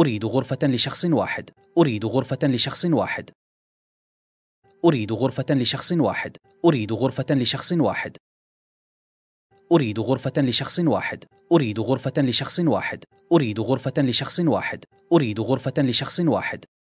أريد غرفة لشخص واحد أريد غرفة لشخص واحد أريد غرفة لشخص واحد أريد غرفة لشخص واحد أريد غرفة لشخص واحد أريد غرفة لشخص واحد أريد غرفة لشخص واحد أريد غرفة لشخص واحد